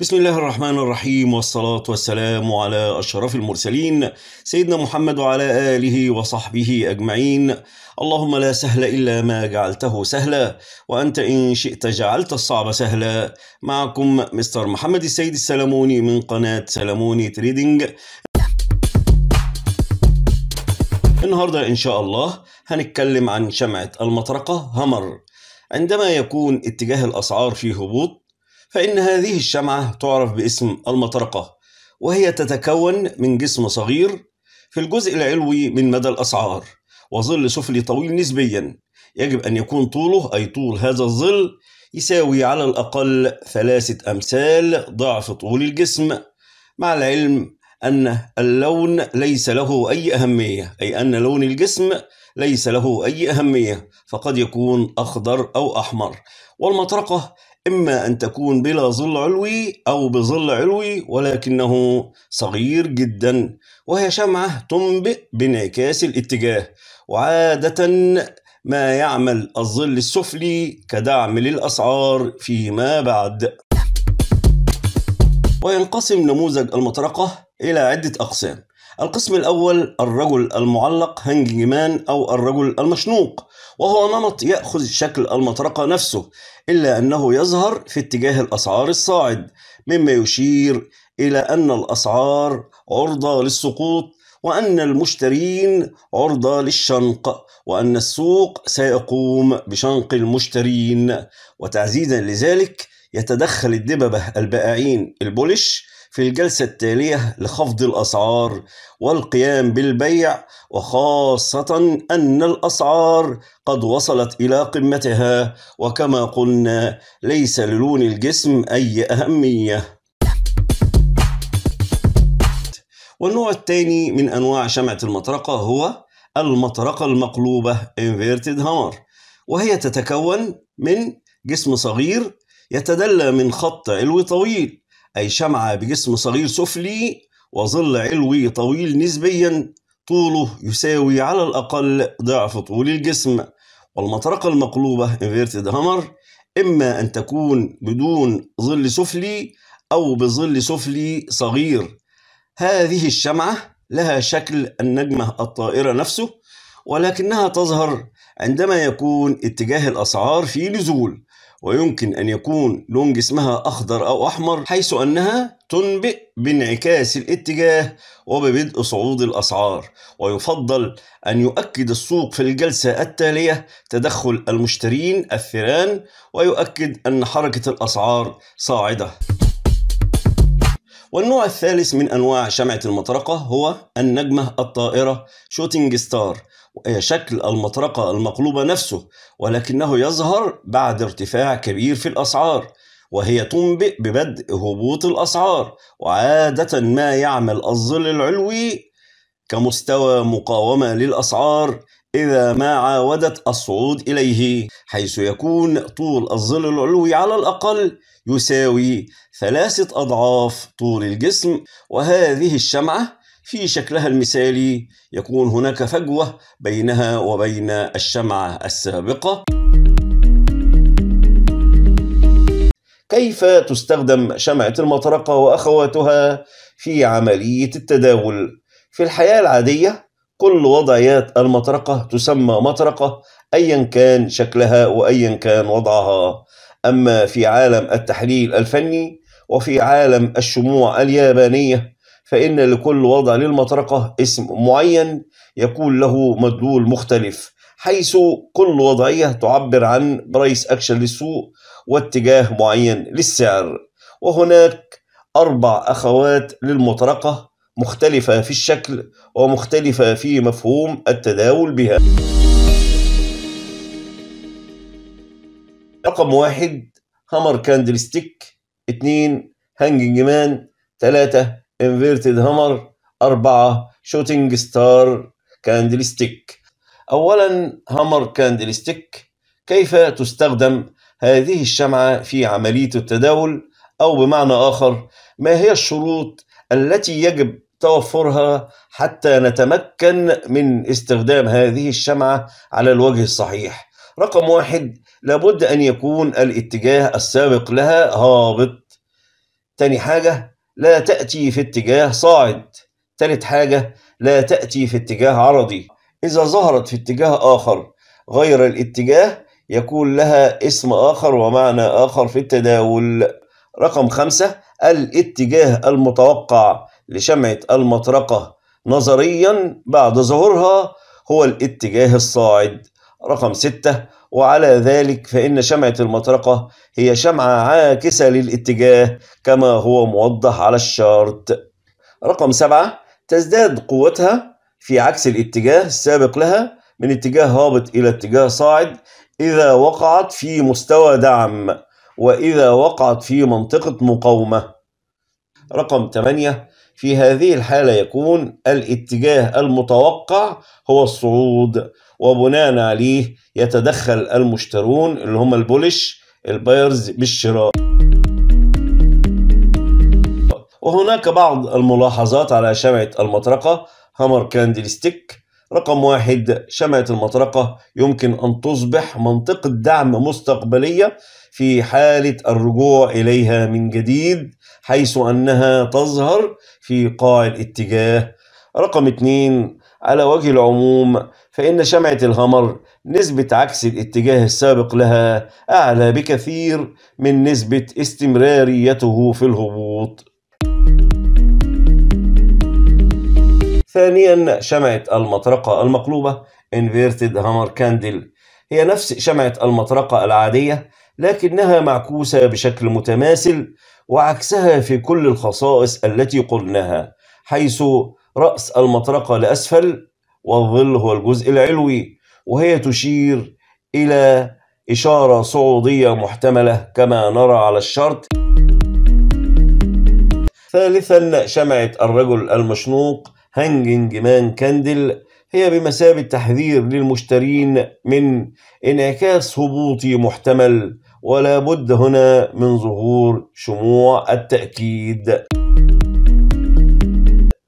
بسم الله الرحمن الرحيم والصلاة والسلام على أشرف المرسلين سيدنا محمد وعلى آله وصحبه أجمعين اللهم لا سهل إلا ما جعلته سهلا وأنت إن شئت جعلت الصعب سهلا معكم مستر محمد السيد السلموني من قناة سلموني تريدينج النهاردة إن شاء الله هنتكلم عن شمعة المطرقة همر عندما يكون اتجاه الأسعار في هبوط فإن هذه الشمعة تعرف باسم المطرقة وهي تتكون من جسم صغير في الجزء العلوي من مدى الأسعار وظل سفلي طويل نسبيا يجب أن يكون طوله أي طول هذا الظل يساوي على الأقل ثلاثة أمثال ضعف طول الجسم مع العلم أن اللون ليس له أي أهمية أي أن لون الجسم ليس له أي أهمية فقد يكون أخضر أو أحمر والمطرقة إما أن تكون بلا ظل علوي أو بظل علوي ولكنه صغير جدا وهي شمعة تنبئ بانعكاس الاتجاه وعادة ما يعمل الظل السفلي كدعم للأسعار فيما بعد وينقسم نموذج المطرقة إلى عدة أقسام القسم الأول الرجل المعلق هانجنج مان أو الرجل المشنوق وهو نمط يأخذ شكل المطرقة نفسه إلا أنه يظهر في اتجاه الأسعار الصاعد مما يشير إلى أن الأسعار عرضة للسقوط وأن المشترين عرضة للشنق وأن السوق سيقوم بشنق المشترين وتعزيزا لذلك يتدخل الدببة البائعين البولش في الجلسة التالية لخفض الأسعار والقيام بالبيع وخاصة أن الأسعار قد وصلت إلى قمتها وكما قلنا ليس للون الجسم أي أهمية والنوع الثاني من أنواع شمعة المطرقة هو المطرقة المقلوبة inverted hammer وهي تتكون من جسم صغير يتدلى من خط علوي طويل أي شمعة بجسم صغير سفلي وظل علوي طويل نسبيا طوله يساوي على الأقل ضعف طول الجسم والمطرقة المقلوبة inverted hammer إما أن تكون بدون ظل سفلي أو بظل سفلي صغير هذه الشمعة لها شكل النجمة الطائرة نفسه ولكنها تظهر عندما يكون اتجاه الأسعار في نزول ويمكن أن يكون لون جسمها أخضر أو أحمر حيث أنها تنبئ بانعكاس الاتجاه وببدء صعود الأسعار ويفضل أن يؤكد السوق في الجلسة التالية تدخل المشترين الثيران ويؤكد أن حركة الأسعار صاعدة والنوع الثالث من أنواع شمعة المطرقة هو النجمة الطائرة شوتينج ستار وهي شكل المطرقة المقلوبة نفسه ولكنه يظهر بعد ارتفاع كبير في الأسعار وهي تنبئ ببدء هبوط الأسعار وعادة ما يعمل الظل العلوي كمستوى مقاومة للأسعار إذا ما عاودت الصعود إليه حيث يكون طول الظل العلوي على الأقل يساوي ثلاثة أضعاف طول الجسم وهذه الشمعة في شكلها المثالي يكون هناك فجوة بينها وبين الشمعة السابقة كيف تستخدم شمعة المطرقة وأخواتها في عملية التداول؟ في الحياة العادية كل وضعيات المطرقة تسمى مطرقة أيا كان شكلها وأيا كان وضعها أما في عالم التحليل الفني وفي عالم الشموع اليابانية فإن لكل وضع للمطرقة اسم معين يكون له مدلول مختلف حيث كل وضعية تعبر عن برايس أكشن للسوق واتجاه معين للسعر وهناك أربع أخوات للمطرقة مختلفة في الشكل ومختلفة في مفهوم التداول بها رقم واحد هامر كاندل ستيك اثنين هانجنج مان ثلاثة انفيرتد هامر أربعة شوتينج ستار كاندل ستيك أولا هامر كاندل ستيك كيف تستخدم هذه الشمعة في عملية التداول أو بمعنى آخر ما هي الشروط التي يجب توفرها حتى نتمكن من استخدام هذه الشمعة على الوجه الصحيح رقم واحد لابد أن يكون الاتجاه السابق لها هابط تاني حاجة لا تأتي في اتجاه صاعد تالت حاجة لا تأتي في اتجاه عرضي إذا ظهرت في اتجاه آخر غير الاتجاه يكون لها اسم آخر ومعنى آخر في التداول رقم خمسة الاتجاه المتوقع لشمعة المطرقة نظريا بعد ظهورها هو الاتجاه الصاعد رقم ستة وعلى ذلك فإن شمعة المطرقة هي شمعة عاكسة للاتجاه كما هو موضح على الشارت رقم سبعة تزداد قوتها في عكس الاتجاه السابق لها من اتجاه هابط إلى اتجاه صاعد إذا وقعت في مستوى دعم وإذا وقعت في منطقة مقاومة رقم 8 في هذه الحالة يكون الاتجاه المتوقع هو الصعود وبناء عليه يتدخل المشترون اللي هم البولش البايرز بالشراء وهناك بعض الملاحظات على شمعة المطرقة هامر كاندل ستيك رقم واحد شمعة المطرقة يمكن أن تصبح منطقة دعم مستقبلية في حالة الرجوع إليها من جديد حيث أنها تظهر في قاع الاتجاه رقم 2 على وجه العموم فإن شمعة الهمر نسبة عكس الاتجاه السابق لها أعلى بكثير من نسبة استمراريته في الهبوط ثانيا شمعة المطرقة المقلوبة Inverted Hammer Candle هي نفس شمعة المطرقة العادية لكنها معكوسة بشكل متماثل وعكسها في كل الخصائص التي قلناها حيث رأس المطرقة لأسفل والظل هو الجزء العلوي وهي تشير إلى إشارة صعودية محتملة كما نرى على الشرط ثالثا شمعة الرجل المشنوق هانجينج مان كاندل هي بمثابة تحذير للمشترين من انعكاس هبوطي محتمل ولا بد هنا من ظهور شموع التأكيد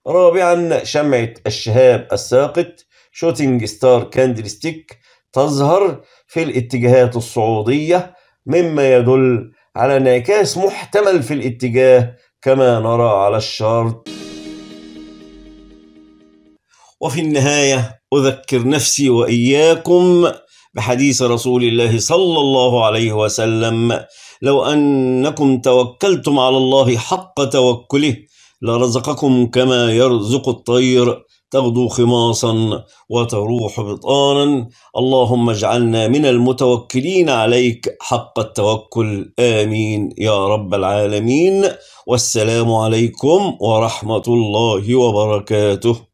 رابعا شمعة الشهاب الساقط شوتينج ستار كاندلستيك تظهر في الاتجاهات الصعودية مما يدل على انعكاس محتمل في الاتجاه كما نرى على الشارت وفي النهاية أذكر نفسي وإياكم بحديث رسول الله صلى الله عليه وسلم لو أنكم توكلتم على الله حق توكله لرزقكم كما يرزق الطير تغدو خماصا وتروح بطانا اللهم اجعلنا من المتوكلين عليك حق التوكل آمين يا رب العالمين والسلام عليكم ورحمة الله وبركاته